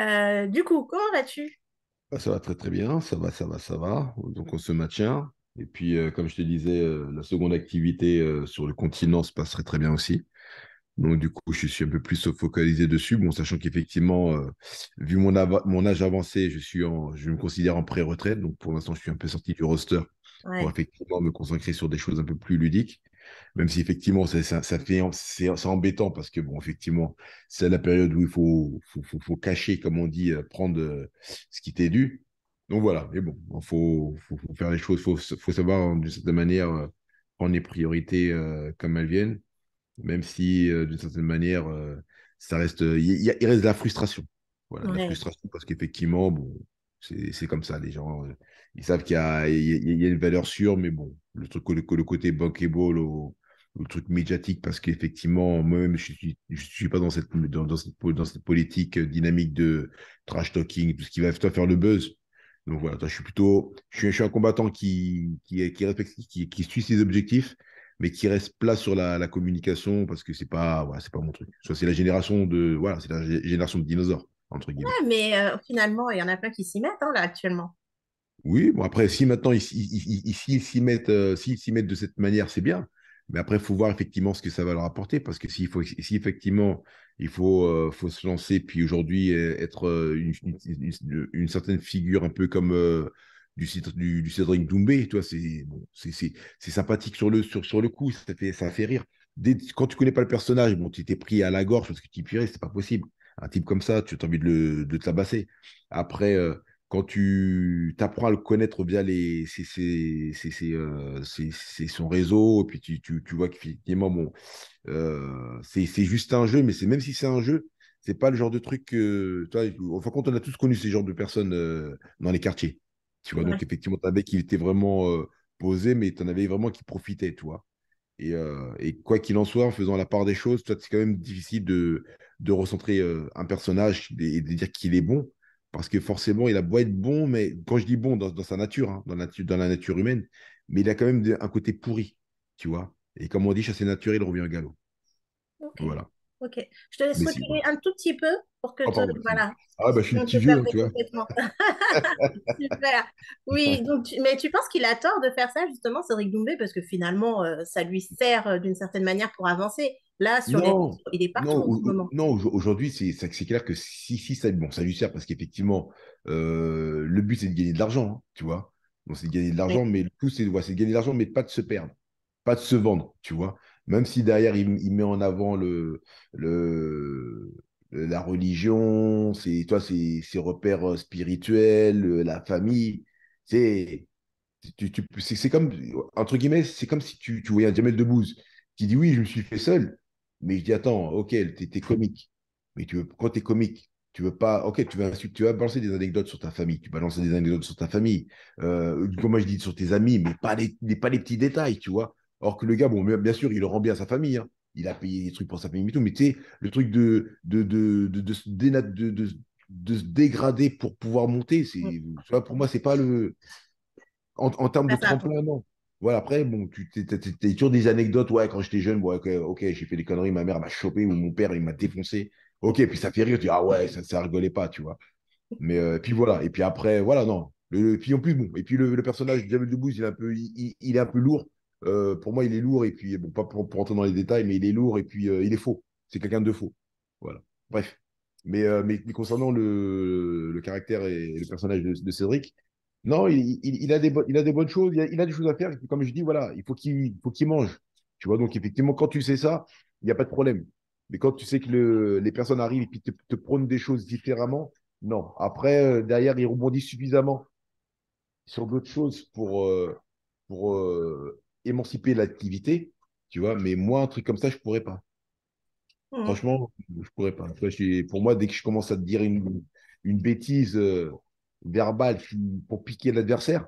Euh, du coup, comment vas-tu ah, Ça va très très bien, ça va, ça va, ça va. Donc on se maintient. Et puis, euh, comme je te disais, euh, la seconde activité sur le continent se passerait très bien aussi. Donc du coup, je suis un peu plus focalisé dessus. Bon, sachant qu'effectivement, vu mon, âge avancé, je, suis je me considère en pré-retraite. Donc pour l'instant, je suis un peu sorti du roster pour effectivement me consacrer sur des choses un peu plus ludiques. Même si effectivement, ça, fait, c'est embêtant parce que, bon, effectivement, c'est la période où il faut, faut, faut, faut cacher, comme on dit, euh, prendre euh, ce qui t'est dû. Donc voilà, mais bon, il faut, faire les choses, il faut, savoir hein, d'une certaine manière euh, prendre les priorités comme elles viennent, même si d'une certaine manière, ça reste, il, il reste de la frustration. Voilà, la frustration parce qu'effectivement, bon, c'est comme ça, les gens, euh, ils savent qu'il y, il y, a une valeur sûre, mais bon, le, truc, le, le côté bankable, au, le truc médiatique parce qu'effectivement, moi-même, je ne suis, suis, pas dans cette, dans, cette, dans cette politique dynamique de trash talking, tout ce qui va faire le buzz. Donc voilà, je suis plutôt, je suis, un combattant qui, qui, qui respecte, qui, suit ses objectifs, mais qui reste plat sur la, communication parce que c'est pas, c'est pas mon truc. Soit c'est la génération de, voilà, c'est la génération de dinosaures mais euh, finalement, il y en a plein qui s'y mettent hein, là actuellement. Oui, bon après, si maintenant ils s'y mettent, euh, s'y mettent de cette manière, c'est bien. Mais après, il faut voir effectivement ce que ça va leur apporter. Parce que si, faut, si effectivement il faut, euh, faut se lancer, puis aujourd'hui être une, une, certaine figure un peu comme du, du, du Cédric Doumbé, c'est bon, sympathique sur le, sur, sur le coup, ça fait, ça fait rire. quand tu connais pas le personnage, bon, tu étais pris à la gorge parce que tu pirais, c'est pas possible. Un type comme ça, tu as envie de le, de tabasser. Après, euh, quand tu apprends à le connaître via les, euh, son réseau, et puis tu, tu, tu vois qu'effectivement, bon, euh, c'est juste un jeu, mais c'est même si c'est un jeu, c'est pas le genre de truc que. Toi, en fin de compte, on a tous connu ces genres de personnes dans les quartiers. Tu vois, donc effectivement, tu avais qui était vraiment posé mais tu en avais vraiment qui profitait tu vois. Euh, et, quoi qu'il en soit, en faisant la part des choses, c'est quand même difficile de, recentrer euh, un personnage et de dire qu'il est bon. Parce que forcément, il a beau être bon, mais quand je dis bon, dans, sa nature, hein, dans, la, nature humaine, mais il a quand même un côté pourri, tu vois. Et comme on dit, chasser nature, il revient au galop. Voilà. Ok. Je te laisse reculer un tout petit peu pour que voilà. Ah, bah, je suis un petit vieux, tu vois. Super. Oui, donc, mais tu penses qu'il a tort de faire ça, justement, Cédric Doumbé, parce que finalement, euh, ça lui sert euh, d'une certaine manière pour avancer. Là, sur non, les... il est partout non, Non, aujourd'hui, c'est clair que si, si ça, bon, ça lui sert, parce qu'effectivement, euh, le but, c'est de gagner de l'argent, hein, tu vois. Donc c'est de gagner de l'argent, mais le coup, c'est de gagner de l'argent, mais pas de se perdre, pas de se vendre, tu vois même si derrière il, met en avant le, le, la religion, ses, toi, c'est ses repères euh, spirituels, la famille, c'est c'est comme entre guillemets, c'est comme si tu, tu voyais un Jamel bouse qui dit oui, je me suis fait seul, mais je dis attends, ok, t'es comique, mais tu veux, quand t'es comique, tu veux pas, ok, tu vas, tu vas balancer des anecdotes sur ta famille, tu balances des anecdotes sur ta famille, euh, comme moi je dis sur tes amis, mais pas les, pas les petits détails, tu vois. Or que le gars, bon, bien sûr, il rend bien à sa famille. Hein. Il a payé des trucs pour sa famille tout, mais tu sais, le truc de, de, de, de, se dégrader pour pouvoir monter, c'est, pour moi, c'est pas le. En, termes de tremplin, non. Voilà, après, bon, tu as toujours des anecdotes. Ouais, quand j'étais jeune, bon, ok, j'ai fait des conneries, ma mère m'a chopé ou mon père, il m'a défoncé. Ok, puis ça fait rire, tu dis, ah ouais, ça, ne rigolait pas, tu vois. Mais euh, puis voilà, et puis après, voilà, non. Le, puis en plus, bon, et puis le, personnage de Jamel Debbouze, il un peu, il, est un peu lourd euh, pour moi, il est lourd. Et puis, bon, pas pour, pour entrer dans les détails, mais il est lourd et puis euh, il est faux. C'est quelqu'un de faux. Voilà. Bref. Mais, euh, concernant le, caractère et le personnage de, Cédric, non, il, a des il a des bonnes choses, il a, des choses à faire. Et comme je dis, voilà, il faut qu'il mange. Tu vois, donc effectivement, quand tu sais ça, il n'y a pas de problème. Mais quand tu sais que les personnes arrivent et puis te, prônent des choses différemment, non. Après, derrière, il rebondit suffisamment sur d'autres choses pour, pour émanciper l'activité, tu vois, mais moi, un truc comme ça, je pourrais pas. Mmh. Franchement, je pourrais pas. pour moi, dès que je commence à te dire une, une bêtise euh, verbale pour piquer l'adversaire,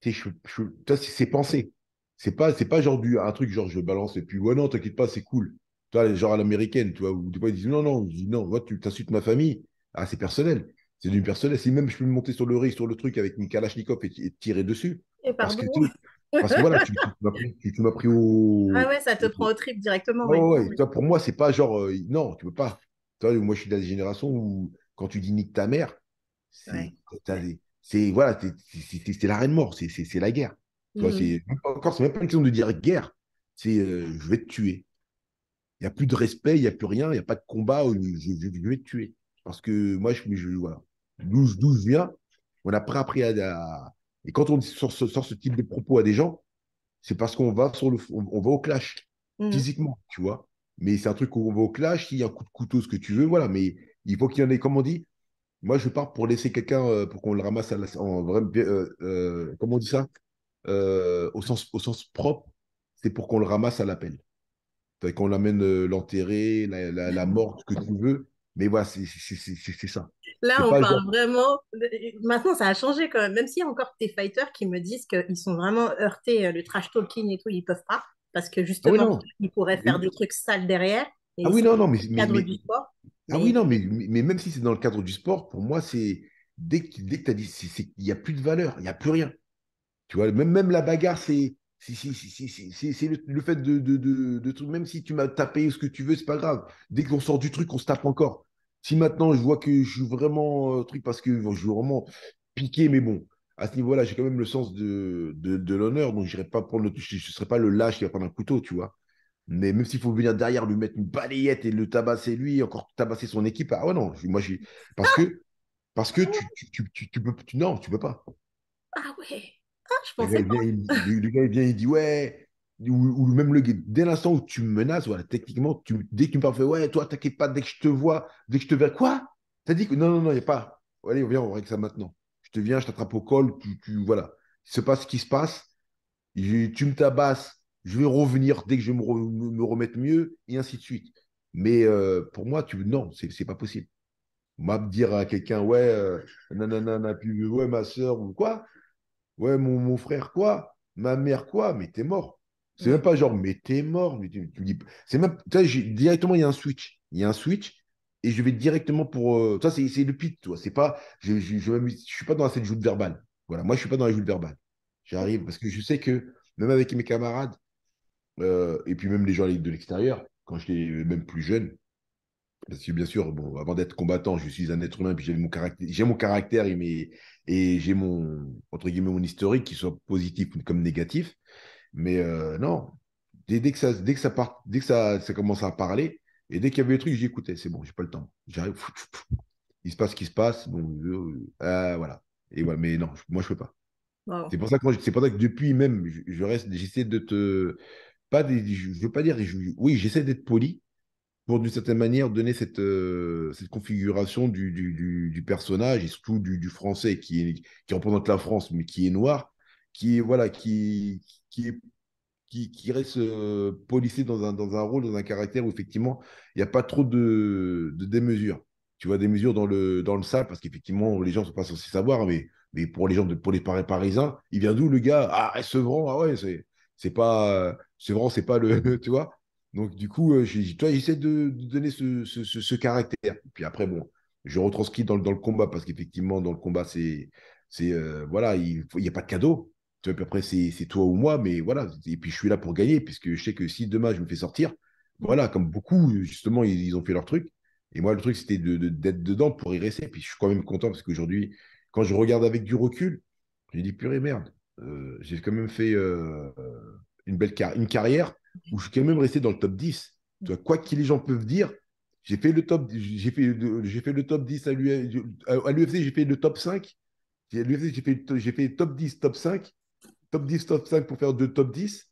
tu sais c'est pensé. C'est pas, c'est pas genre un truc genre je balance et puis ouais non, t'inquiète pas, c'est cool. Toi, genre à l'américaine, tu vois, ou des fois ils disent non, non, non, tu t'insultes ma famille. Ah, c'est personnel. C'est du personnel Si même je peux me monter sur le riz sur le truc avec une et, tirer dessus. Et parce que parce que voilà, tu, m'as pris, au. Ah ouais, ça te prend au trip directement. ouais, pour moi, c'est pas genre. Euh, non, tu peux pas. moi, je suis de la génération où quand tu dis nique ta mère, c'est voilà, c'est la reine mort, c'est la guerre. Toi, mmh. c'est encore, c'est même pas une question de dire guerre. C'est euh, je vais te tuer. Il n'y a plus de respect, il n'y a plus rien, il n'y a pas de combat, je, vais te tuer. Parce que moi, je, je voilà. 12 12 viens, on n'a pas appris à et quand on sort, ce type de propos à des gens, c'est parce qu'on va sur le, on, va au clash mm. physiquement, tu vois. Mais c'est un truc où on va au clash, il y a un coup de couteau, ce que tu veux, voilà. Mais il faut qu'il y en ait, comme on dit. Moi, je pars pour laisser quelqu'un, euh, pour qu'on le ramasse en vrai, euh, euh, comment on dit ça, au sens, au sens propre, c'est pour qu'on le ramasse à l'appel. Qu'on l'amène l'enterrer, la, la, la mm. mort, ce que tu veux. Mais voilà, c'est ça. Là, on parle vraiment. Maintenant, ça a changé quand même. Même s'il y a encore des fighters qui me disent qu'ils sont vraiment heurtés, euh, le trash talking et tout, ils peuvent pas. Parce que ah justement, ils pourraient faire des trucs sales derrière. ah oui, non, non, mais. du sport. Ah oui, non, mais, même si c'est dans le cadre du sport, pour moi, c'est. Dès que, dès que tu as dit. Il n'y a plus de valeur, il n'y a plus rien. Tu vois, même, même la bagarre, c'est. C'est le, fait de, de, de, de, Même si tu m'as tapé ce que tu veux, c'est pas grave. Dès qu'on sort du truc, on se tape encore. Si maintenant je vois que je suis vraiment euh, truc parce que je suis vraiment piqué, mais bon, à ce niveau-là, j'ai quand même le sens de, de, l'honneur, donc pas prendre le, je ne serais pas le lâche qui va prendre un couteau, tu vois. Mais même s'il faut venir derrière, lui mettre une balayette et le tabasser lui, encore tabasser son équipe, ah ouais, non, moi, j'ai... parce que, parce que tu, tu, peux, non, tu peux pas. Ah ouais, ah, je pensais pas. le gars, il vient, il dit, ouais, ou, même le guide, dès l'instant où tu me menaces, voilà, techniquement, tu, dès que tu me parles, ouais, toi, t'inquiète pas, dès que je te vois, dès que je te vois quoi T'as dit que non, non, non, il n'y a pas. Allez, vient on règle ça maintenant. Je te viens, je t'attrape au col, tu, voilà. Il se passe ce qui se passe, tu me tabasses, je vais revenir dès que je me, me remettre mieux, et ainsi de suite. Mais euh, pour moi, tu non, c'est pas possible. Moi, dire à quelqu'un, ouais, euh, nanana, puis, ouais, ma soeur, ou quoi, ouais, mon, mon frère, quoi, ma mère, quoi, mais t'es mort. C'est même pas genre, mais t'es mort. Mais tu, tu dis, c'est même, directement, il y a un switch. Il y a un switch et je vais directement pour. toi euh, c'est, c'est le pit. toi. C'est pas, je, je, suis pas dans cette joute verbale. Voilà, moi, je suis pas dans la joute verbale. J'arrive parce que je sais que même avec mes camarades euh, et puis même les gens de l'extérieur, quand j'étais même plus jeune, parce que bien sûr, bon, avant d'être combattant, je suis un être humain, puis j'ai mon caractère, j'ai mon caractère et, mes, et j'ai mon entre guillemets mon historique, qui soit positif comme négatif. Mais euh, non, dès, dès, que, ça, dès, que, ça part, dès que ça, commence à parler, et dès qu'il y avait des trucs, j'écoutais, c'est bon, j'ai pas le temps. J'arrive, il se passe ce qui se passe, bon, euh, euh, voilà. Et ouais, mais non, moi je peux pas. C'est pour ça que pour ça que depuis même, je, reste, j'essaie de te pas je, veux pas dire, oui, j'essaie d'être poli pour d'une certaine manière donner cette, cette configuration du, du, du, personnage et surtout du, français qui est, qui représente la France mais qui est noir, qui voilà, qui qui, qui, reste euh, policé dans un, rôle, dans un caractère où effectivement, il n'y a pas trop de, de démesure. Tu vois, des mesures dans le, dans le sable, parce qu'effectivement, les gens ne sont pas censés savoir, mais, mais pour les gens, de, pour les il vient d'où le gars Ah, Sevran, ah ouais, c'est, c'est pas. Sevran, c'est pas le. Tu vois donc, du coup, euh, j'essaie de, de, donner ce, ce, caractère. Puis après, bon, je retranscris dans, le combat parce qu'effectivement, dans le combat, c'est. c'est euh, voilà, il n'y a pas de cadeau. Tu vois, après, c'est toi ou moi, mais voilà. Et puis, je suis là pour gagner, puisque je sais que si demain, je me fais sortir, voilà, comme beaucoup, justement, ils, ont fait leur truc. Et moi, le truc, c'était d'être de, dedans pour y rester. Puis, je suis quand même content, parce qu'aujourd'hui, quand je regarde avec du recul, me dis purée, merde, euh, j'ai quand même fait euh, une belle car une carrière où je suis quand même resté dans le top 10. quoi que les gens peuvent dire, j'ai fait le top, j'ai fait, j'ai fait le top 10 à l'UFC, j'ai fait le top 5. j'ai fait, j'ai fait top 10, top 5 top 10, top 5 pour faire deux top 10.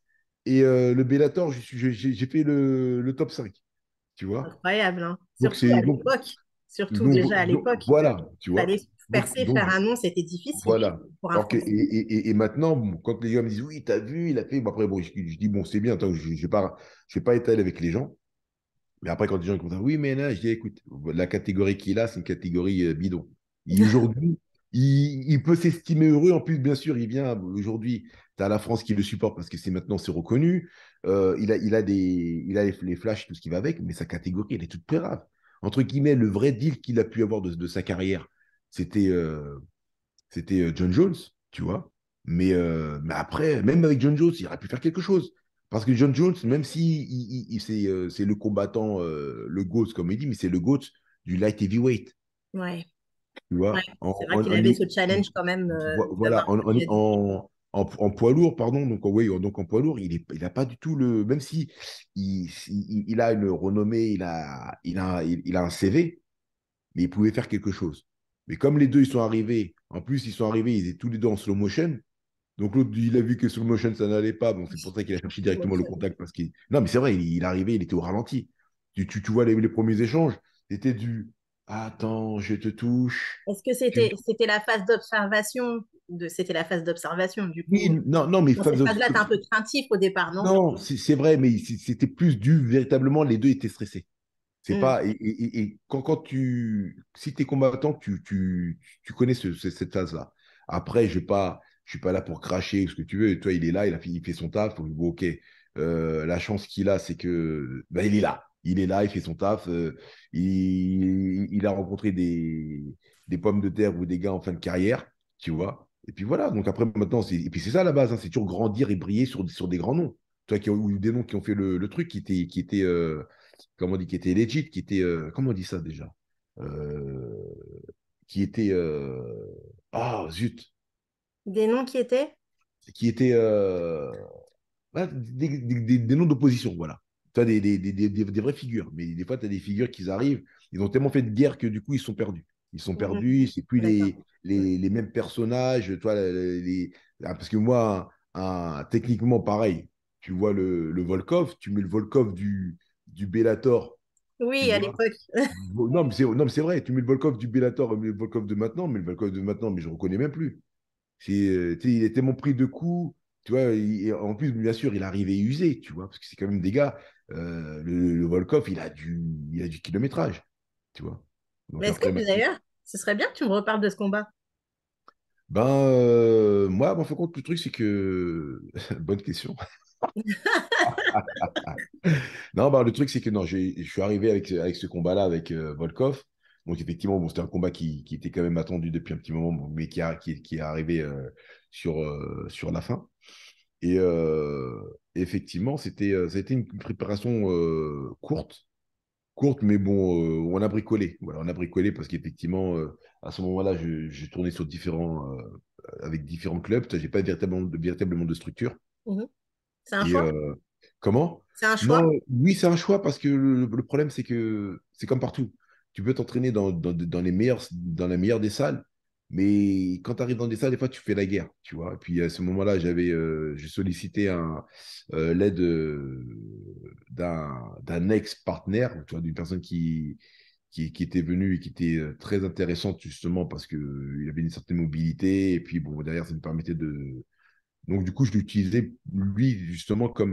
Et euh, le Bellator, j'ai fait le, top 5. Tu vois Incroyable. Hein surtout à l'époque. Surtout déjà à l'époque. Voilà. Tu vois percer, faire un nom, c'était difficile. Voilà. et, maintenant, quand les gens me disent oui, t'as vu, il a fait. après, je, dis bon, c'est bien. Attends, je ne vais pas, je vais pas étaler avec les gens. Mais après, quand les gens me disent oui, mais là, je dis écoute, la catégorie qu'il a, c'est une catégorie euh, bidon. Aujourd'hui, il, peut s'estimer heureux. En plus, bien sûr, il vient aujourd'hui. Tu as la France qui le supporte parce que c'est maintenant c'est reconnu. Euh, il a, il a, des, il a les, flashs, tout ce qui va avec, mais sa catégorie, elle est toute grave. Entre guillemets, le vrai deal qu'il a pu avoir de, sa carrière, c'était euh, c'était euh, John Jones, tu vois. Mais, mais après, même avec John Jones, il aurait pu faire quelque chose. Parce que John Jones, même si il, c'est, le combattant, le GOAT, comme il dit, mais c'est le GOAT du light heavyweight. Ouais. Tu vois, c'est vrai qu'il avait ce challenge quand même. Euh, voilà, en, poids lourd, pardon. Donc, oui, donc en poids lourd, il n'a a pas du tout le. Même si il, a une renommée, il a, il, a, il a un CV, mais il pouvait faire quelque chose. Mais comme les deux, ils sont arrivés, en plus, ils sont arrivés, ils étaient tous les deux en slow motion. Donc l'autre, il a vu que slow motion, ça n'allait pas. donc c'est pour ça qu'il a cherché directement le contact. parce qu'il... Non, mais c'est vrai, il, est arrivé, il était au ralenti. Tu, vois les premiers échanges, c'était du Attends, je te touche. Est-ce que c'était c'était la phase d'observation de c'était la phase d'observation du coup. Oui, non non mais cette phase là euh, t'es un peu craintif au départ non Non c'est vrai mais c'était plus dû véritablement les deux étaient stressés. C'est hmm. pas et, et, quand quand tu si t'es combattant tu tu, tu connais cette phase là. Après je pas je suis pas là pour cracher ce que tu veux. Toi il est là il a fait, il fait son taf ok. Euh, la chance qu'il a c'est que ben, il est là il est là, il fait son taf. Euh, il, a rencontré des, pommes de terre ou des gars en fin de carrière, tu vois. Et puis voilà. Donc après, maintenant, et puis c'est ça la base. Hein, c'est toujours grandir et briller sur, sur des grands noms. Toi, qui, ou des noms qui ont fait le, truc, qui étaient, qui était euh, comment on dit, qui étaient legit, qui étaient, euh, comment on dit ça déjà, qui étaient, ah zut. Des noms qui étaient. Qui étaient. des, noms d'opposition, voilà tu as des, des, vraies figures, mais des fois, tu as des figures qui arrivent, ils ont tellement fait de guerre que du coup, ils sont perdus. Ils sont mhm. perdus, c'est plus les, les, les, mêmes personnages. Toi, les, ah, parce que moi, techniquement, pareil, tu vois le, le, Volkov, tu mets le Volkov du, du Bellator. Oui, à l'époque. non, mais c'est vrai, tu mets le Volkov du Bellator et le Volkov de maintenant, mais le Volkov de maintenant, mais je ne reconnais même plus. Euh, il est tellement pris de coups tu vois, en plus, bien sûr, il arrivait usé, tu vois, parce que c'est quand même des gars, euh, le, Volkov, il a du, il a du kilométrage, tu vois. Mais est-ce que d'ailleurs, ce serait bien que tu me reparles de ce combat Ben, euh, moi, en fin compte, le truc, c'est que. Bonne question. non, ben, le truc, c'est que non, je suis arrivé avec, avec ce combat-là avec euh, Volkov. Donc effectivement, bon, c'était un combat qui, était quand même attendu depuis un petit moment, mais qui, est arrivé sur, sur la fin. Et, effectivement, c'était euh, été une préparation euh, courte, courte, mais bon, euh, on a bricolé. Voilà, on a bricolé parce qu'effectivement, à ce moment-là, je tournais sur différents avec différents clubs. J'ai pas véritablement de, de structure. Mmh c'est un choix. comment C'est un choix. oui, c'est un choix parce que le, problème, c'est que c'est comme partout. Tu peux t'entraîner dans, dans, les meilleures, dans la meilleure des salles, mais quand tu arrives dans des salles, des fois, tu fais la guerre, tu vois. Et puis à ce moment-là, j'avais, euh, j'ai sollicité un, euh, l'aide euh, d'un, ex-partenaire, tu vois, d'une personne qui, qui, qui, était venue et qui était très intéressante justement parce qu'il il avait une certaine mobilité. Et puis bon, derrière, ça me permettait de. Donc du coup, je l'utilisais lui justement comme,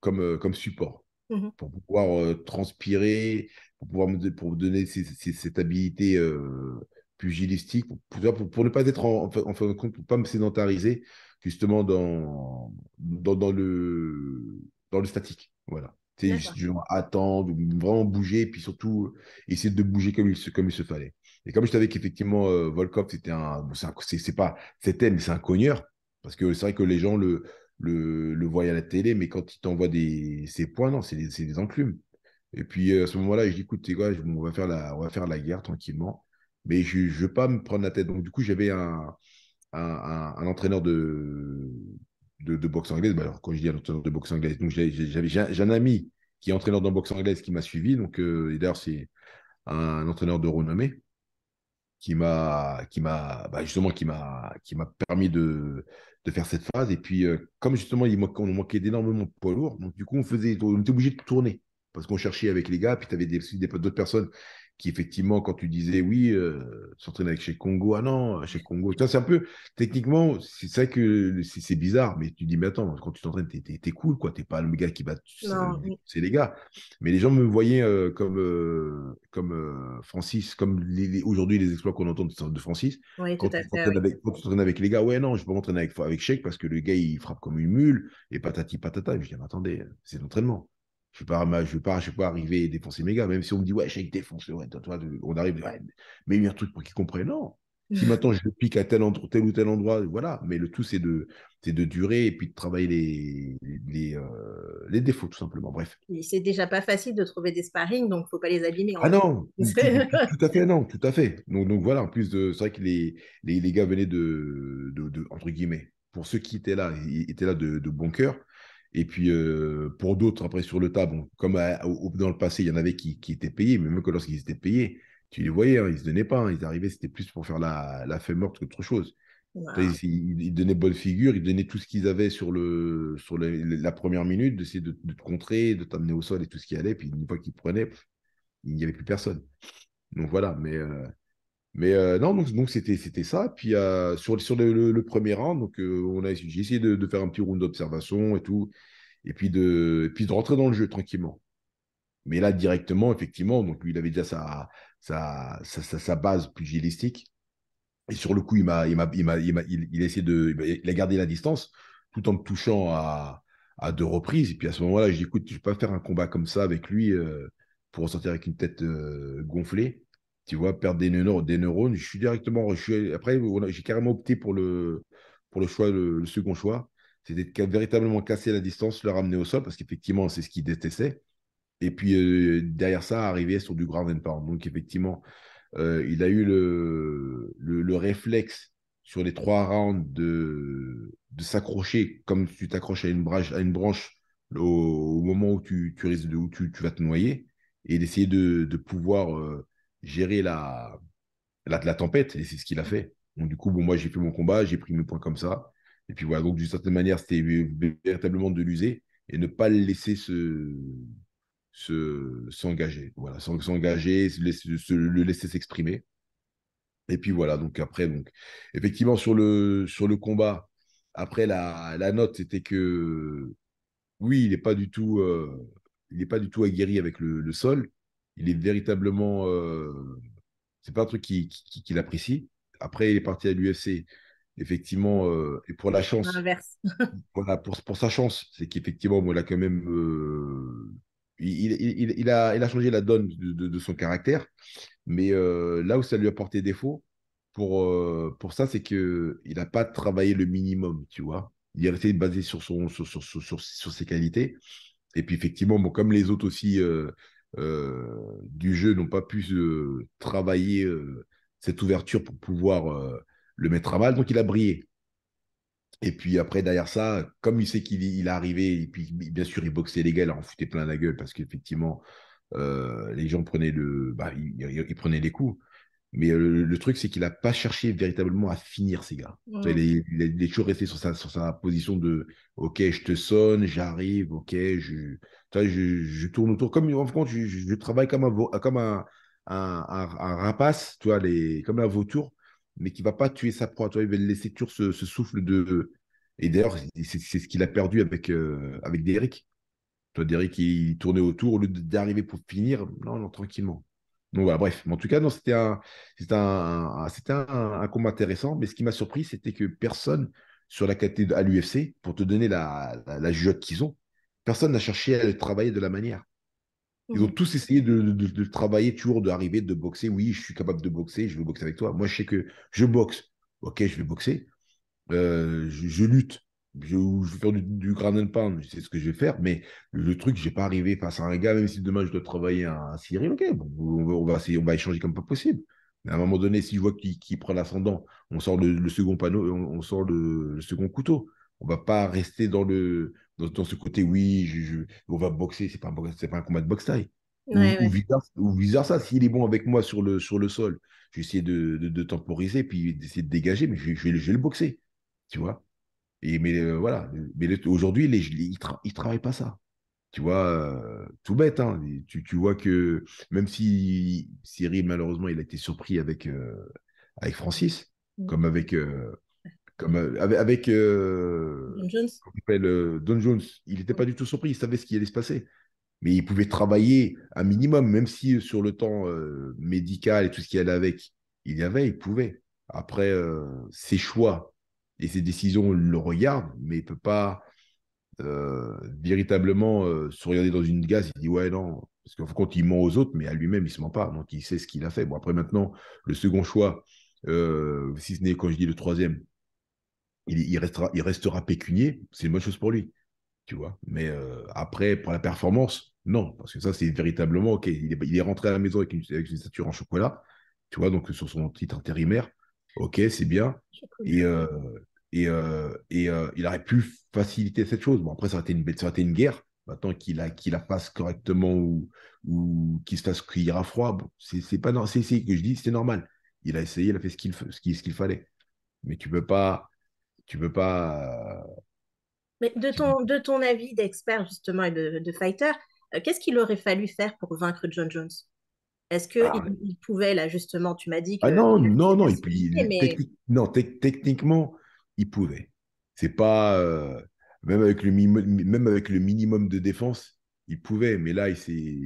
comme, comme support mmh pour pouvoir transpirer, pour pouvoir me, pour donner cette habilité pugilistique, pour, pour, ne pas être en, fin de compte, pour pas me sédentariser justement dans, dans, le, dans le statique. Voilà. C'est juste attendre, vraiment bouger, puis surtout euh, essayer de bouger comme il se, comme il se fallait. Et comme je savais qu'effectivement, euh, Volkov, c'était un. c'est pas. C'était, mais c'est un cogneur. Parce que c'est vrai que les gens le, le, le voient à la télé, mais quand il t'envoie des, ses points, non, c'est des, enclumes. Et puis euh, à ce moment-là, je dis écoute, tu quoi, on va, faire la, on va faire la guerre tranquillement mais je ne veux pas me prendre la tête. Donc, du coup, j'avais un, un, entraîneur de, de, boxe anglaise. Bah, alors, quand je dis un entraîneur de boxe anglaise, j'ai un ami qui est entraîneur dans boxe anglaise qui m'a suivi. Donc, euh, et d'ailleurs, c'est un entraîneur de renommée qui m'a qui m'a bah, justement qui m'a qui m'a permis de, de, faire cette phase et puis euh, comme justement il manquait, on manquait d'énormément de poids lourds donc du coup on faisait on était obligé de tourner parce qu'on cherchait avec les gars puis tu avais des d'autres personnes qui effectivement, quand tu disais oui, euh, s'entraîner avec chez Congo, ah non, chez Congo, c'est un peu, techniquement, c'est ça que c'est bizarre, mais tu dis, mais attends, quand tu t'entraînes, t'es cool, quoi, t'es pas le gars qui va, c'est les gars. Mais les gens me voyaient euh, comme, euh, comme euh, Francis, comme aujourd'hui les exploits qu'on entend de, Francis. quand, tu fait, avec, tu t'entraînes avec les gars, ouais, non, je peux m'entraîner avec, avec parce que le gars, il frappe comme une mule et patati patata. Et je dis, mais attendez, c'est l'entraînement. Je ne vais, pas, arriver et défoncer mes gars, même si on me dit, ouais, j'ai défoncé, ouais, on arrive, mais il y a un truc pour qu'ils comprennent. Non. Si mm. maintenant je pique à tel, endroit, tel ou tel endroit, voilà. Mais le tout, c'est de, de durer et puis de travailler les, les, euh, défauts, tout simplement. Bref. c'est déjà pas facile de trouver des sparring, donc il ne faut pas les abîmer. Hein. ah non tout, à fait, non, tout à fait. Donc, voilà, en plus, c'est vrai que les, les, gars venaient de, de, entre guillemets, pour ceux qui étaient là, ils étaient là de bon cœur. Et puis, pour d'autres, après, sur le tas, bon, comme ah, dans le passé, il y en avait qui, qui étaient payés, mais même que lorsqu'ils étaient payés, tu les voyais, hein, ils ne se donnaient pas. Hein, ils arrivaient, c'était plus pour faire la, la fée morte qu'autre chose. Ils, donnaient bonne figure, ils donnaient tout ce qu'ils avaient sur, le, sur la première minute, d'essayer de, te contrer, de t'amener au sol et tout ce qui allait. Puis, une fois qu'ils prenaient, il n'y avait plus personne. Donc voilà, mais mais euh, non, donc, donc c'était, c'était ça. Puis euh, sur, sur le, premier rang, donc, euh, on j'ai essayé de, faire un petit round d'observation et tout, et puis, de, puis de rentrer dans le jeu tranquillement. Mais là, directement, effectivement, donc lui, il avait déjà sa, sa, sa, sa base pugilistique. Et sur le coup, il a de, gardé la distance tout en me touchant à, deux reprises. Et puis à ce moment-là, je dis, écoute, je ne vais pas faire un combat comme ça avec lui pour ressortir sortir avec une tête gonflée tu vois, perdre des, neurones, des neurones. Je suis directement. après, j'ai carrément opté pour le, pour le choix, le, second choix. C'était véritablement casser la distance, le ramener au sol, parce qu'effectivement, c'est ce qu'il détestait. Et puis, euh, derrière ça, arriver sur du ground and pound. Donc, effectivement, euh, il a eu le, réflexe sur les trois rounds de, de s'accrocher, comme tu t'accroches à une branche, à une branche au, moment où tu, risques de, où tu, vas te noyer, et d'essayer de, pouvoir. Euh, gérer la, la, tempête, et c'est ce qu'il a fait. du coup, bon, moi, j'ai fait mon combat, j'ai pris mes points comme ça. Et puis voilà, donc d'une certaine manière, c'était véritablement de l'user et ne pas le laisser se s'engager. voilà, s'engager, le laisser s'exprimer. Et puis voilà, donc après, donc, effectivement, sur le, sur le combat, après, la, note, c'était que oui, il n'est pas du tout. Euh, il pas du tout aguerri avec le, le sol, il est véritablement. Ce euh, c'est pas un truc qu'il apprécie. Après, il est parti à l'UFC. Effectivement, euh, et pour la chance. voilà, pour, pour sa chance, c'est qu'effectivement, bon, il a quand même. Euh, il, a, il a changé la donne de, son caractère. Mais là où ça lui a porté défaut, pour, pour ça, c'est qu'il n'a pas travaillé le minimum, tu vois. Il a resté basé sur, son, sur, ses qualités. Et puis effectivement, bon, comme les autres aussi, euh, du jeu n'ont pas pu travailler euh, cette ouverture pour pouvoir euh, le mettre à mal. Donc il a brillé. Et puis après, derrière ça, comme il sait qu'il est arrivé, et puis bien sûr, il boxait les gars, il en foutait plein la gueule parce qu'effectivement, les gens prenaient le, bah, il les coups. Mais euh, le, truc, c'est qu'il n'a pas cherché véritablement à finir ces gars. Il, est, toujours resté sur sa, position de OK, je te sonne, j'arrive, OK, je, tourne autour. Comme en fait, je, travaille comme un, comme un, rapace, les, comme un vautour, mais qui ne va pas tuer sa proie. il va laisser toujours ce, souffle de. Et d'ailleurs, c'est ce qu'il a perdu avec, euh, avec Derek. Toi, Derek, il tournait autour, au lieu d'arriver pour finir, non, non, tranquillement bref. en tout cas, non, c'était un, c'était un, combat intéressant. Mais ce qui m'a surpris, c'était que personne sur la catégorie à l'UFC, pour te donner la, la, qu'ils ont, personne n'a cherché à le travailler de la manière. Ils ont mhm. tous essayé de, travailler toujours, d'arriver, de boxer. Oui, je suis capable de boxer, je veux boxer avec toi. Moi, je sais que je boxe. Ok, je vais boxer. Euh, je, lutte je, vais faire du, du grand and pound, c'est ce que je vais faire, mais le truc, je n'ai pas arrivé face à un gars, même si demain je dois travailler à Cyril, ok, on, va, essayer, on va échanger comme pas possible. Mais à un moment donné, si je vois qu'il prend l'ascendant, on sort le, second panneau, on, sort le, second couteau. On va pas rester dans, le, dans, ce côté, oui, on va boxer, c'est pas, un, pas un combat de boxe taille. ou, bizarre, ça, s'il est bon avec moi sur le, sur le sol, j'essaie de, de, temporiser, puis d'essayer de dégager, mais je vais le boxer, tu vois. Et, mais euh, voilà, mais aujourd'hui, les, ils ne pas ça. Tu vois, euh, tout bête, hein. tu, tu, vois que même si Cyril, malheureusement, il a été surpris avec, euh, avec Francis, mm. comme avec. comme avec, Don Jones. il n'était pas du tout surpris, il savait ce qui allait se passer mais il pouvait travailler un minimum, même si sur le temps médical et tout ce qui allait avec, il y avait, il pouvait. Après, ses choix et ses décisions le regarde, mais il ne peut pas euh, véritablement euh, se regarder dans une gaze. Il dit Ouais, non, parce qu'en compte, il ment aux autres, mais à lui-même, il ne se ment pas. Donc, il sait ce qu'il a fait. Bon, après, maintenant, le second choix, euh, si ce n'est quand je dis le troisième, il, restera, il restera pécunier. C'est une bonne chose pour lui. Tu vois mais après, pour la performance, non. Parce que ça, c'est véritablement OK. Il est, rentré à la maison avec une, avec une stature en chocolat. Tu vois, donc sur son titre intérimaire. Ok, c'est bien. Et, euh, euh, euh, il aurait pu faciliter cette chose. Bon, après, ça aurait été une, guerre. Maintenant qu'il la, la fasse correctement ou, ou qu'il se fasse cuire à froid, c'est pas c'est que je dis, c'est normal. Il a essayé, il a fait ce qu'il ce qu'il fallait. Mais tu peux pas, tu peux pas. Mais de ton, de ton avis d'expert justement et de, de fighter, qu'est-ce qu'il aurait fallu faire pour vaincre John Jones est-ce qu'il ah il pouvait, là, justement, tu m'as dit ah que... Ah non, non, non, non techniquement, il pouvait. C'est pas... Euh, même, avec le même avec le minimum de défense, il pouvait, mais là, il, s'est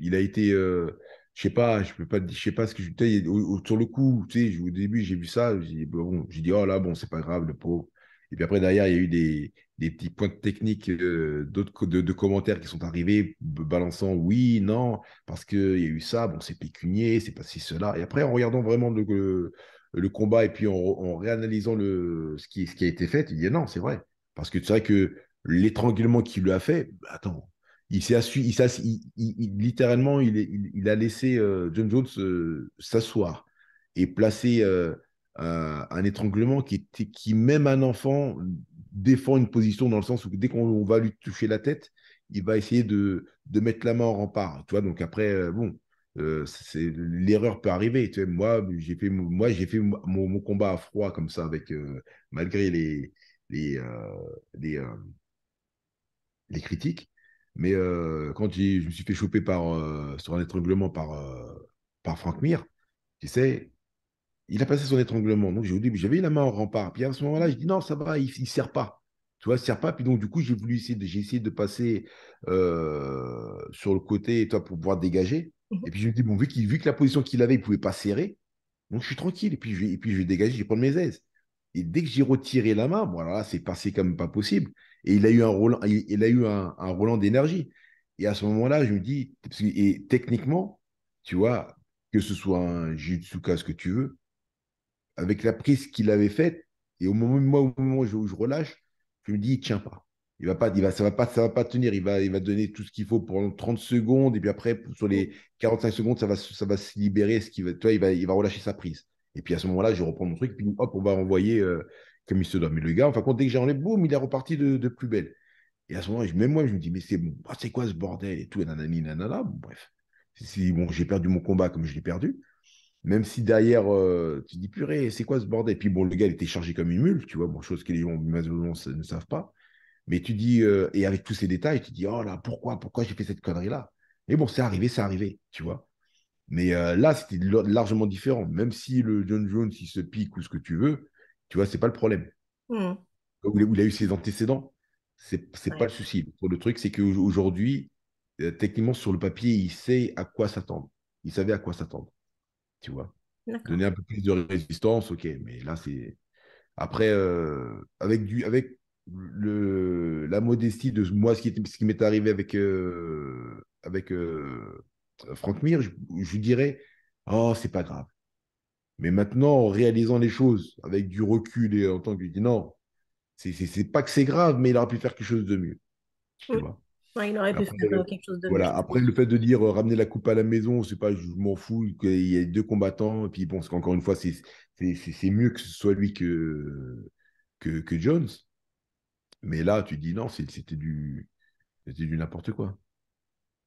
il a été... Euh, je sais pas, je peux pas, je sais pas ce que je, sur le coup, tu sais, au début j'ai vu ça, j'ai bon, dit oh là bon c'est pas grave le pauvre, et puis après, derrière, il y a eu des, des petits points techniques euh, d'autres de, commentaires qui sont arrivés, balançant oui, non, parce qu'il y a eu ça, bon, c'est pécunier, c'est pas si cela. Et après, en regardant vraiment le, combat et puis en, réanalysant le, ce, qui, ce qui a été fait, il dit non, c'est vrai. Parce que c'est vrai que l'étranglement qu'il lui a fait, bah, attends, il s'est il, il, littéralement, il, a laissé euh, John Jones euh, s'asseoir et placer un, étranglement qui, même un enfant, défend une position dans le sens où dès qu'on va lui toucher la tête, il va essayer de, mettre la main en rempart. Tu donc après, euh, bon, euh, l'erreur peut arriver. moi, j'ai fait, moi, fait mon, combat à froid comme ça, avec euh, malgré les critiques. Mais quand je me suis fait choper par sur un étranglement par par Franck Mir tu sais, il a passé son étranglement. Donc, j'ai dit, j'avais la main au rempart. Puis à ce moment-là, je dis, non, ça va, il ne serre pas. Tu vois, il ne serre pas. Puis donc, du coup, j'ai voulu essayer essayé de passer euh, sur le côté toi, pour pouvoir dégager. Mmh. Et puis, je me dis, bon, vu, qu'il, vu que la position qu'il avait, il ne pouvait pas serrer. Donc, je suis tranquille. Et puis, je, et puis, je vais dégager, je vais prendre mes aises. Et dès que j'ai retiré la main, bon, alors là, c'est passé comme pas possible. Et il a eu un Roland, il, a eu un, d'énergie. Et à ce moment-là, je me dis, et techniquement, tu vois, que ce soit un jutsu, ce que tu veux, avec la prise qu'il avait faite, et au moment, où je, relâche, je me dis, il tient pas. Il va pas, il ça va pas, va pas tenir. Il va, il va donner tout ce qu'il faut pendant 30 secondes, et puis après, sur les 45 secondes, ça va, ça va se libérer. Ce qui va, toi, il va, il va relâcher sa prise. Et puis à ce moment-là, je reprends mon truc, et puis hop, on va envoyer euh, comme il se doit. Mais le gars, enfin, dès que j'enlève, boum, il est reparti de, plus belle. Et à ce moment-là, même moi, je me dis, mais c'est ah, c'est quoi ce bordel et tout, nanani, nanana. bref, bon, j'ai perdu mon combat comme je l'ai perdu. Même si derrière, euh, tu te dis purée, c'est quoi ce bordel Et puis bon, le gars, il était chargé comme une mule, tu vois, bon, chose que les gens ne savent pas. Mais tu dis, euh, et avec tous ces détails, tu dis, oh là, pourquoi, pourquoi j'ai fait cette connerie-là Mais bon, c'est arrivé, c'est arrivé, tu vois. Mais euh, là, c'était largement différent. Même si le John Jones, il se pique ou ce que tu veux, tu vois, c'est pas le problème. Hmm. il a eu ses antécédents, c'est n'est pas le souci. Le truc, c'est qu'aujourd'hui, techniquement, sur le papier, il sait à quoi s'attendre. Il savait à quoi s'attendre tu vois. Donner un peu plus de résistance, ok, mais là, c'est. Après, euh, avec, du, avec le, la modestie de moi, ce qui, m'est arrivé avec, euh, avec euh, Franck Mir, je, lui dirais, oh, c'est pas grave. Mais maintenant, en réalisant les choses avec du recul et en tant que dis non, c'est pas que c'est grave, mais il aurait pu faire quelque chose de mieux. Tu mm. vois après, euh, Voilà, après le fait de dire euh, ramener la coupe à la maison, c'est pas, je m'en fous qu'il y a deux combattants. Et puis bon, qu'encore une fois, c'est mieux que ce soit lui que, que, Jones. Mais là, tu dis non, c'était du, du n'importe quoi.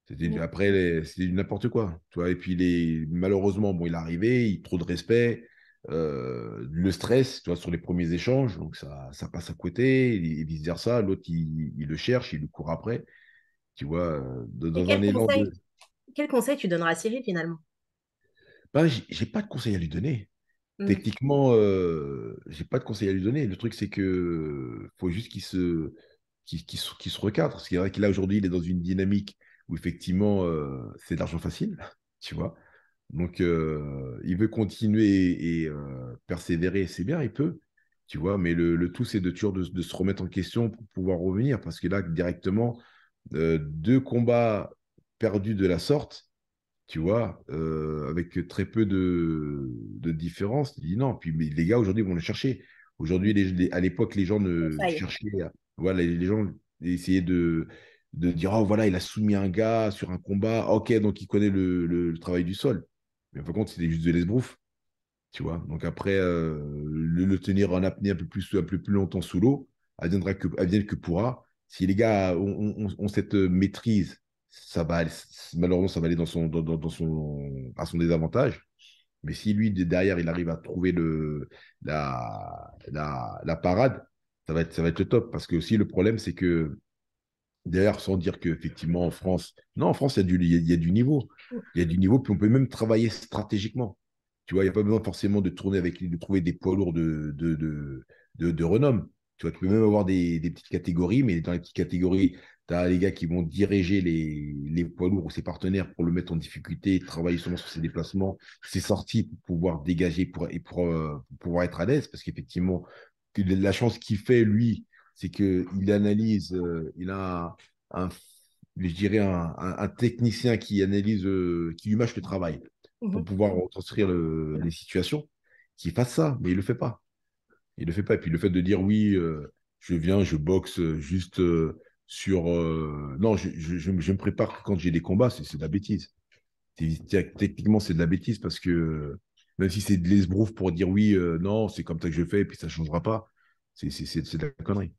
C'était après, c'était du n'importe quoi. Tu et puis malheureusement, bon, il est arrivé, il, trop de respect, euh, le stress, tu sur les premiers échanges, donc ça, passe à côté, et, vice versa. L'autre, il, le cherche, il le court après tu vois, dans un élan Quel conseil tu donneras à Cyril finalement ben, J'ai pas de conseil à lui donner. Hmm. Techniquement, euh, j'ai pas de conseil à lui donner. Le truc, c'est que faut juste qu'il se, se, recadre. Parce qu'il est vrai qu'il aujourd'hui, il est dans une dynamique où effectivement, euh, c'est de l'argent facile, tu vois. Donc, euh, il veut continuer et, euh, persévérer, c'est bien, il peut, tu vois. Mais le, tout, c'est de toujours de, de, se remettre en question pour pouvoir revenir. Parce que là, directement, euh, deux combats perdus de la sorte, tu vois, euh, avec très peu de, différence. Il dit non, puis mais les gars aujourd'hui vont le chercher. Aujourd'hui, à l'époque, les gens ne cherchaient, voilà, les gens essayaient de, de dire oh voilà, il a soumis un gars sur un combat, ok, donc il connaît le, travail du sol. Mais par contre, c'était juste de l'esbrouf. Tu vois, donc après, euh, le, tenir en apnée un peu plus, plus longtemps sous l'eau, adviendra que, viendra que pourra si les gars ont, cette euh, maîtrise, ça va malheureusement, ça va aller à son désavantage. Mais si lui, derrière, il arrive à trouver la, la, parade, ça va, être, ça va être le top. Parce que aussi, le problème, c'est que derrière, sans dire qu'effectivement, en France, non, en France, il y, a du, niveau. Il y a du niveau, puis on peut même travailler stratégiquement. Tu vois, il n'y a pas besoin forcément de tourner avec, de trouver des poids lourds de, de renom. Tu, vois, tu peux même avoir des, petites catégories, mais dans les petites catégories, tu as les gars qui vont diriger les, poids lourds ou ses partenaires pour le mettre en difficulté, travailler seulement sur ses déplacements, ses sorties pour pouvoir dégager pour, et pour, euh, pouvoir être à l'aise. Parce qu'effectivement, la chance qu'il fait, lui, c'est qu'il analyse, euh, il a un, je dirais, un, technicien qui analyse, euh, qui lui le travail pour mmh pouvoir retranscrire les situations, qui fasse ça, mais il ne le fait pas il le fait pas. Et puis le fait de dire oui, euh, je viens, je boxe euh, juste euh, sur. non, je, me prépare quand j'ai des combats, c'est de la bêtise. Techniquement, c'est de la bêtise parce que même si c'est de l'esbrouf pour dire oui, non, c'est comme ça que je fais et puis ça ne changera pas, c'est de la connerie.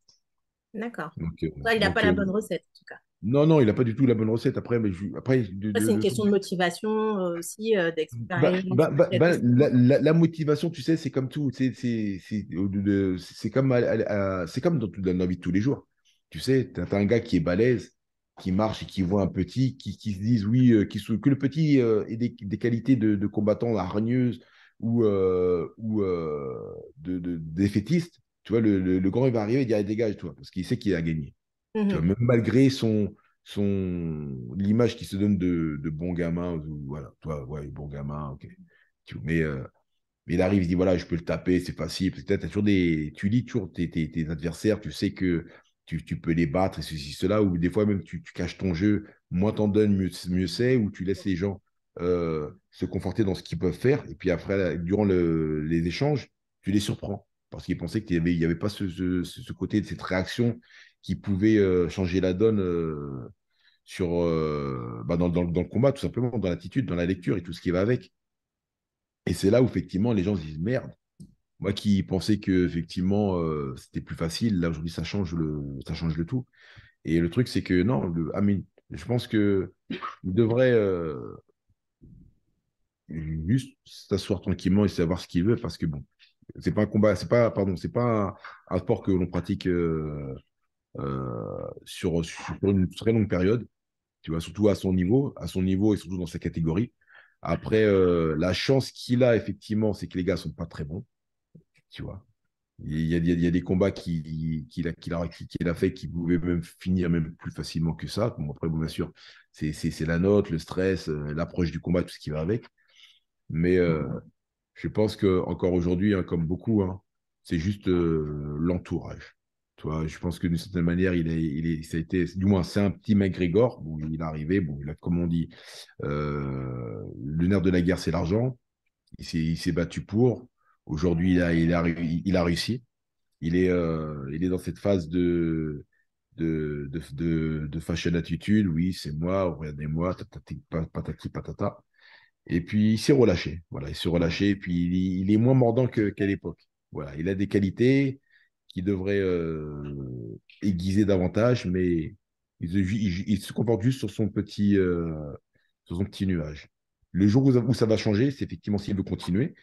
D'accord. il n'a pas la bonne recette en tout cas. Non, non, il n'a pas du tout la bonne recette. Après, mais après. c'est une question de motivation euh, aussi, euh, bah, d'expérience. Bah, bah, la, motivation, tu sais, c'est comme tout. C'est comme, c'est comme dans, dans la vie de tous les jours. Tu sais, tu as, un gars qui est balèze, qui marche et qui voit un petit, qui, se disent oui, euh, qui que le petit ait des, qualités de, combattant hargneuse ou, ou de, défaitiste. Tu vois, le, le, grand, il va arriver et dire eh, dégage, toi, parce qu'il sait qu'il a gagné. Mmh même malgré son, son l'image qui se donne de, de bon gamin, ou, voilà, toi, ouais, bon gamin, ok. mais, euh, mais il arrive, il dit voilà, je peux le taper, c'est facile. Peut-être des, tu lis toujours tes, adversaires, tu sais que tu, peux les battre et ceci, cela, ou des fois même tu, caches ton jeu, moins t'en donnes, mieux, c'est, ou tu laisses les gens euh, se conforter dans ce qu'ils peuvent faire, et puis après, durant les échanges, tu les surprends parce qu'ils pensaient qu'il n'y avait, avait, pas ce, ce, côté de cette réaction qui pouvait euh, changer la donne euh, sur, euh, bah, dans, le combat, tout simplement, dans l'attitude, dans la lecture et tout ce qui va avec. Et c'est là où, effectivement, les gens se disent merde. Moi qui pensais que effectivement c'était plus facile, là aujourd'hui ça change le ça change le tout. Et le truc c'est que non, je pense que il devrait juste s'asseoir tranquillement et savoir ce qu'il veut parce que bon, c'est pas un combat, c'est pas, pardon, c'est pas un, sport que l'on pratique euh, sur, une très longue période, tu vois, surtout à son niveau, à son niveau et surtout dans sa catégorie. Après, euh, la chance qu'il a, effectivement, c'est que les gars sont pas très bons. Tu vois. Il y a, des combats qu'il a, fait qui pouvaient même finir même plus facilement que ça. Bon, après, bon, bien sûr, c'est la note, le stress, euh, l'approche du combat, tout ce qui va avec. Mais je pense que encore aujourd'hui, hein, comme beaucoup, hein, c'est juste l'entourage je pense que d'une certaine manière, il, ça a été, du moins, c'est un petit McGregor. il est arrivé, bon, comme on dit, euh, le nerf de la guerre, c'est l'argent. Il s'est battu pour. Aujourd'hui, il a, il, a, réussi. Il est, euh, il est dans cette phase de, de, de, fashion attitude. Oui, c'est moi, oh, regardez-moi, patati patata. Et puis, il s'est relâché. Voilà, il s'est relâché. Et puis, il, est moins mordant qu'à l'époque. Voilà, il a des qualités qui devrait euh, aiguiser davantage, mais il, se comporte juste sur son petit, euh, son petit nuage. Le jour où, ça va changer, c'est effectivement s'il veut continuer.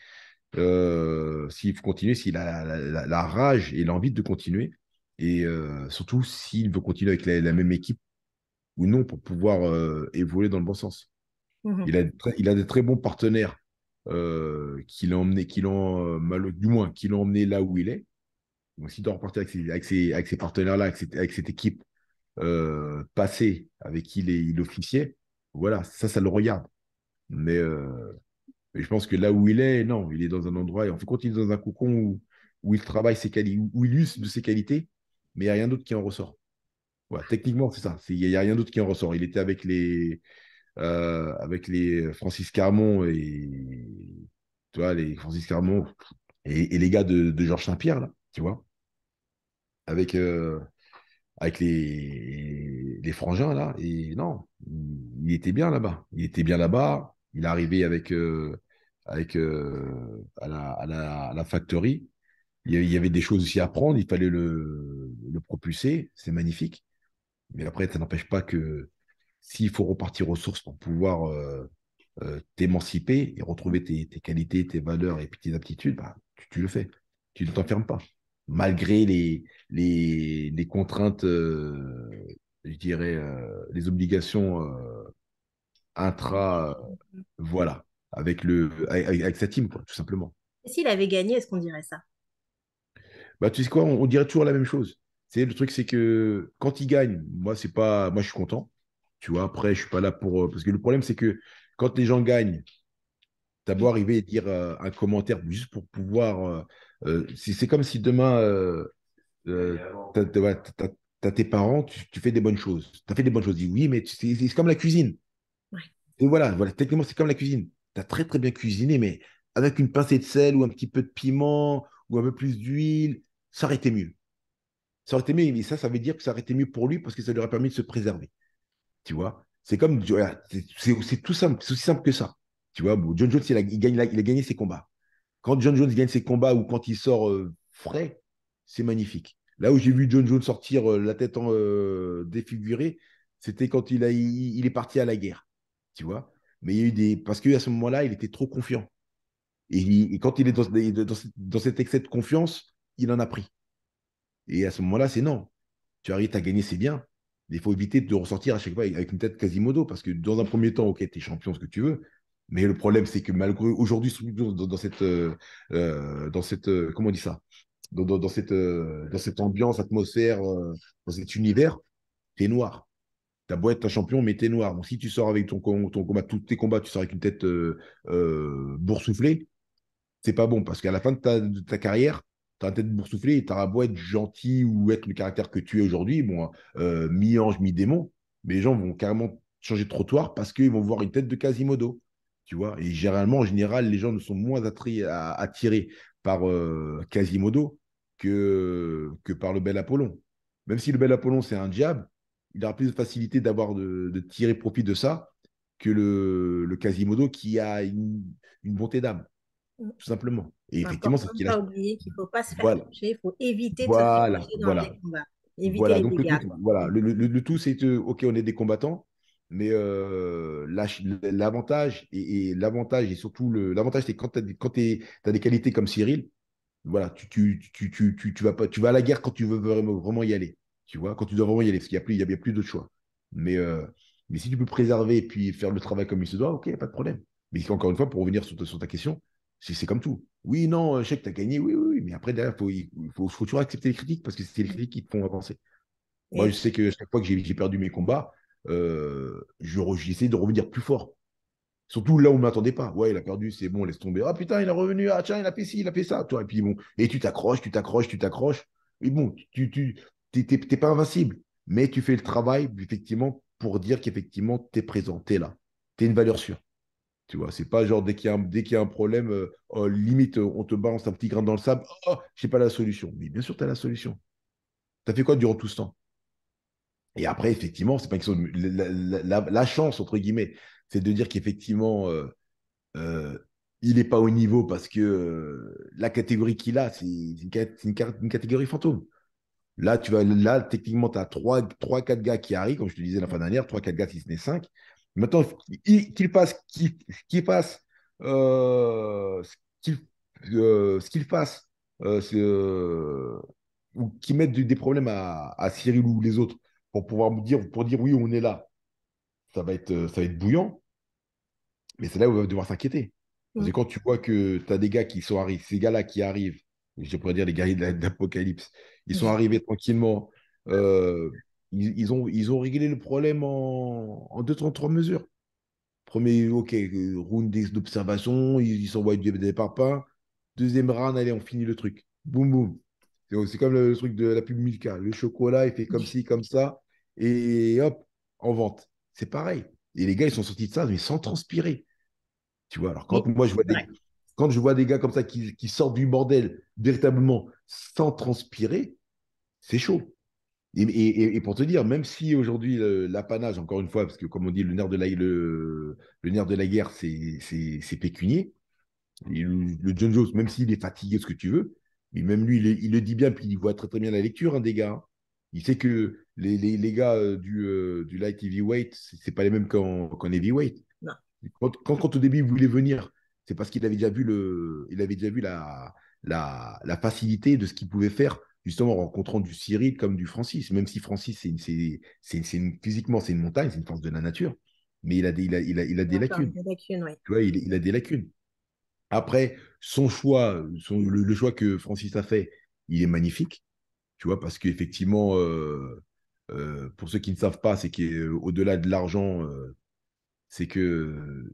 Euh, s'il veut continuer, s'il a la, rage et l'envie de continuer, et surtout s'il veut continuer avec la, même équipe ou non pour pouvoir évoluer dans le bon sens. Mmh il, a des très bons partenaires qui l'ont emmené, qui l'ont, du moins, qui l'ont emmené là où il est, donc, si tu repartais avec ces, partenaires-là, avec, cette équipe euh, passée avec qui il, officiait, voilà, ça, ça le regarde. Euh, mais, je pense que là où il est, non, il est dans un endroit, et en fait, quand il est dans un cocon où, il travaille ses qualités, où il use de ses qualités, mais il n'y a rien d'autre qui en ressort. techniquement, c'est ça. Il n'y a, rien d'autre qui en ressort. Il était avec les, euh, avec les Francis Carmon et, tu les Francis Carmon et, les gars de, de Georges Saint-Pierre, là, tu vois avec, euh, avec les, frangins, là. Et non, il était bien là-bas. Il était bien là-bas. Il est arrivé avec, euh, avec, euh, à, la, à, la, factory. Il y avait des choses aussi à prendre. Il fallait le, propulser. C'est magnifique. Mais après, ça n'empêche pas que s'il faut repartir aux sources pour pouvoir t'émanciper et retrouver tes, qualités, tes valeurs et tes aptitudes, bah, tu, tu le fais. Tu ne t'enfermes pas malgré les, les, contraintes, euh, je dirais, euh, les obligations euh, intra, voilà, avec, le, avec, sa team, tout simplement. s'il avait gagné, est-ce qu'on dirait ça bah, Tu sais quoi, on, dirait toujours la même chose. C'est, le truc, c'est que quand il gagne, moi, c'est pas, moi je suis content. Tu vois, après, je suis pas là pour. Parce que le problème, c'est que quand les gens gagnent, d'abord beau arriver et dire euh, un commentaire juste pour pouvoir. Euh, euh, c'est comme si demain, tu as tes parents, tu, fais des bonnes choses. Tu as fait des bonnes choses. oui, mais c'est comme la cuisine. Et voilà, voilà, techniquement, c'est comme la cuisine. Tu as très, très bien cuisiné, mais avec une pincée de sel ou un petit peu de piment ou un peu plus d'huile, ça aurait été mieux. Ça aurait été mieux, mais ça, ça veut dire que ça aurait été mieux pour lui parce que ça lui aurait permis de se préserver. Tu vois C'est comme, c'est tout simple, c'est aussi simple que ça. Tu vois, John Jones, il a, gagné ses combats. Quand John Jones gagne ses combats ou quand il sort euh, frais, c'est magnifique. Là où j'ai vu John Jones sortir euh, la tête en, euh, défigurée, c'était quand il, a, il, est parti à la guerre. Tu vois Mais il y a eu des. Parce qu'à ce moment-là, il était trop confiant. Et, quand il est dans, dans, cet excès de confiance, il en a pris. Et à ce moment-là, c'est non. Tu arrives, à gagner, c'est bien. Mais il faut éviter de ressortir à chaque fois avec une tête Quasimodo. Parce que dans un premier temps, ok, tu es champion, ce que tu veux. Mais le problème, c'est que malgré aujourd'hui, dans, cette, euh, euh, dans cette, euh, comment on dit ça, dans, cette, dans cette ambiance, atmosphère, dans cet univers, t'es noir. T'as beau être un champion, mais t'es noir. Donc, si tu sors avec ton, ton combat, tous tes combats, tu sors avec une tête boursouflée, c'est pas bon parce qu'à la fin de ta, de ta carrière, t'as la tête boursouflée et la beau être gentil ou être le caractère que tu es aujourd'hui, bon, mi-ange, mi-démon, mais les gens vont carrément changer de trottoir parce qu'ils vont voir une tête de Quasimodo. Tu vois, et généralement, en général, les gens ne sont moins attirés par euh, Quasimodo que, que par le bel Apollon. Même si le bel Apollon, c'est un diable, il aura plus de facilité d'avoir de, tirer profit de ça que le, Quasimodo qui a une, bonté d'âme, mm. tout simplement. Et effectivement, c'est qu'il a... oublier qu'il ne faut pas se faire voilà. il faut éviter de se faire dans voilà. les combats. voilà, donc Le tout, voilà, le, tout, c'est ok, on est des combattants, mais euh, l'avantage et, l'avantage et surtout l'avantage c'est quand tu as, des qualités comme Cyril, voilà, tu, tu, tu, tu, tu, vas pas, tu vas à la guerre quand tu veux vraiment, y aller. Tu vois, quand tu dois vraiment y aller, parce qu'il n'y a plus, il y a plus de choix. Mais, euh, mais si tu peux préserver et puis faire le travail comme il se doit, ok, pas de problème. Mais encore une fois, pour revenir sur, ta question, c'est comme tout. Oui, non, je sais que tu as gagné, oui, oui, oui, mais après, faut, il faut, faut, toujours accepter les critiques parce que c'est les critiques qui te font avancer. Moi, je sais que chaque fois que j'ai perdu mes combats, euh, j'essaie de revenir plus fort. Surtout là où on ne m'attendait pas. Ouais, il a perdu, c'est bon, laisse tomber. Ah putain, il est revenu. Ah tiens, il a fait ci, il a fait ça. Toi, et puis bon, et tu t'accroches, tu t'accroches, tu t'accroches. Et bon, tu n'es pas invincible, mais tu fais le travail, effectivement, pour dire qu'effectivement, tu es présent, tu es là. Tu es une valeur sûre. Tu vois, c'est pas genre dès qu'il y, a un problème, euh, oh, limite, on te balance un petit grain dans le sable. Oh, n'ai oh, pas la solution. Mais bien sûr, tu as la solution. Tu as fait quoi durant tout ce temps et après, effectivement, c'est pas une la, chance, entre guillemets, c'est de dire qu'effectivement, euh, euh, il n'est pas au niveau parce que euh, la catégorie qu'il a, c'est une, catégorie fantôme. Là, tu vas, là techniquement, tu as 3-4 gars qui arrivent, comme je te disais la fin dernière, 3-4 gars si ce n'est 5. Maintenant, qu'il passe qu'il passe ce qu'il qu ou qu'il mettent des problèmes à Cyril ou les autres, pour pouvoir me dire, pour dire oui, on est là, ça va être, euh, ça va être bouillant. Mais c'est là où on va devoir s'inquiéter. Parce mm. quand tu vois que tu as des gars qui sont arrivés, ces gars-là qui arrivent, je pourrais dire les guerriers d'Apocalypse, ils sont mm. arrivés tranquillement, euh, ils, ont, ils ont réglé le problème en, deux, trois, trois mesures. Premier, ok, round d'observation, ils s'envoient des, parpaings. Deuxième round, allez, on finit le truc. Boum, boum. C'est comme le, truc de la pub Milka. Le chocolat, il fait comme ci, comme ça et hop, en vente. C'est pareil. Et les gars, ils sont sortis de ça, mais sans transpirer. Tu vois, alors quand moi je vois des, quand je vois des gars comme ça qui, sortent du bordel véritablement sans transpirer, c'est chaud. Et, pour te dire, même si aujourd'hui l'apanage, encore une fois, parce que comme on dit, le nerf de la, le, de la guerre, c'est pécunier. le, John Jones, même s'il est fatigué, ce que tu veux, mais même lui, il, le dit bien, puis il voit très très bien la lecture, hein, des gars. Hein. Il sait que les, gars euh, du, euh, du light heavyweight, ce n'est pas les mêmes qu'en heavyweight. Quand, quand, au début il voulait venir, c'est parce qu'il avait déjà vu le, il avait déjà vu la, la, facilité de ce qu'il pouvait faire justement en rencontrant du Cyril comme du Francis. Même si Francis, c'est physiquement c'est une montagne, c'est une force de la nature, mais il a des, il a, il a, des lacunes. vois, il, a des lacunes. Après, son choix, le, choix que Francis a fait, il est magnifique. Tu vois, parce qu'effectivement, euh, euh, pour ceux qui ne savent pas, c'est qu'au-delà euh, de l'argent, c'est que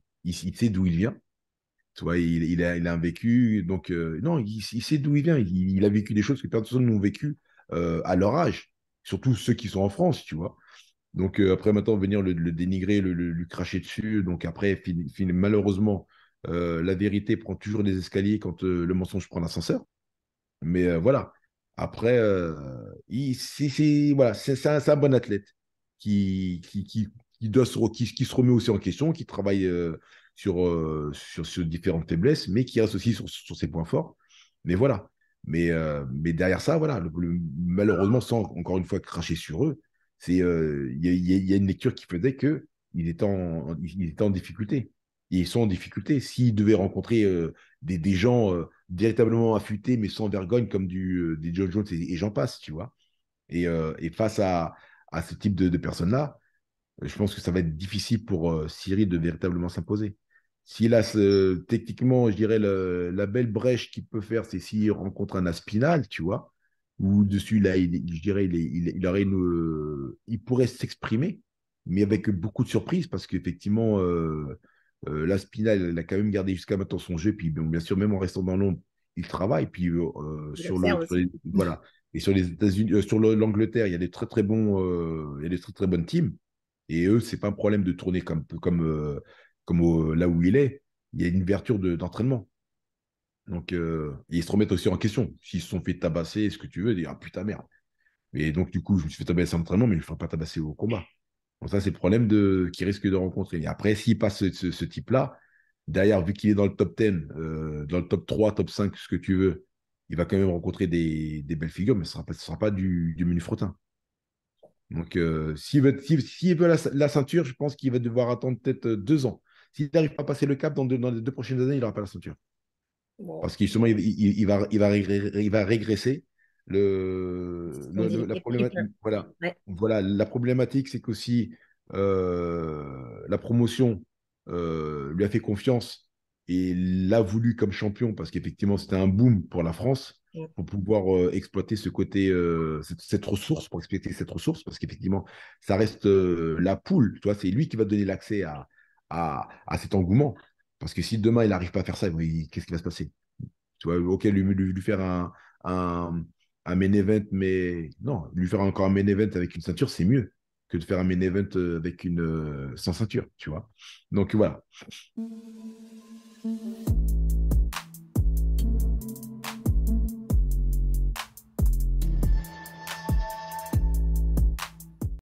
sait d'où il vient. Tu vois, il, a, il a un vécu, donc non, il, sait d'où il vient. Il, a vécu des choses que personne n'ont vécu à leur âge, surtout ceux qui sont en France, tu vois. Donc après maintenant venir le, dénigrer, le, cracher dessus. Donc après malheureusement la vérité prend toujours des escaliers quand le mensonge prend l'ascenseur. Mais voilà, après, euh, voilà, c'est un, bon athlète qui, qui, qui, doit se, qui, se remet aussi en question, qui travaille euh, sur, euh, sur, sur, différentes faiblesses, mais qui reste aussi sur, sur ses points forts. Mais voilà. Mais, mais derrière ça, voilà, malheureusement, sans encore une fois cracher sur eux, il y, a une lecture qui faisait que il en, il était en difficulté. Et ils sont en difficulté. S'ils devaient rencontrer des, des, gens véritablement affûté, mais sans vergogne, comme du, euh, des John Jones et, j'en passe, tu vois. Et, euh, et, face à, à ce type de, personnes-là, euh, je pense que ça va être difficile pour Siri de véritablement s'imposer. S'il a ce, techniquement, je dirais, la belle brèche qu'il peut faire, c'est s'il rencontre un Aspinal, tu vois, ou dessus, là, je dirais, il, il, il aurait une, il pourrait s'exprimer, mais avec beaucoup de surprises, parce qu'effectivement, euh, euh, la Spina, elle, a quand même gardé jusqu'à maintenant son jeu. Puis bien sûr, même en restant dans l'ombre, il travaille. Puis euh, euh, sur, voilà. Et sur les États-Unis, euh, sur l'Angleterre, il y a des très très bons, il y a des très très bonnes teams. Et eux, c'est pas un problème de tourner comme comme comme là où il est. Il y a une ouverture d'entraînement. Et donc ils se remettent aussi en question. S'ils se sont fait tabasser, ce que tu veux, dire ah putain merde. Et donc du coup, je me suis fait tabasser en entraînement, mais je ne ferai pas tabasser au combat ça, c'est le problème qu'il risque de rencontrer. Et après, s'il passe ce, type-là, d'ailleurs, vu qu'il est dans le top 10, euh, dans le top 3, top 5, ce que tu veux, il va quand même rencontrer des, belles figures, mais ce ne sera, pas du, menu frottin. Donc, euh, s'il veut, la, ceinture, je pense qu'il va devoir attendre peut-être euh, deux ans. S'il n'arrive pas à passer le cap, dans, les deux prochaines années, il n'aura pas la ceinture. Parce qu'il il va régresser le, la problématique, voilà, voilà, la problématique, c'est qu'aussi euh, la promotion euh, lui a fait confiance et l'a voulu comme champion parce qu'effectivement, c'était un boom pour la France pour pouvoir euh, exploiter ce côté, cette, ressource, pour exploiter cette ressource parce qu'effectivement, ça reste la poule, c'est lui qui va donner l'accès à, cet engouement. Parce que si demain, il n'arrive pas à faire ça, qu'est-ce qui va se passer Tu vois, ok, lui, lui, faire un un main event, mais non, lui faire encore un main event avec une ceinture, c'est mieux que de faire un main event euh, avec une euh, sans ceinture, tu vois. Donc voilà.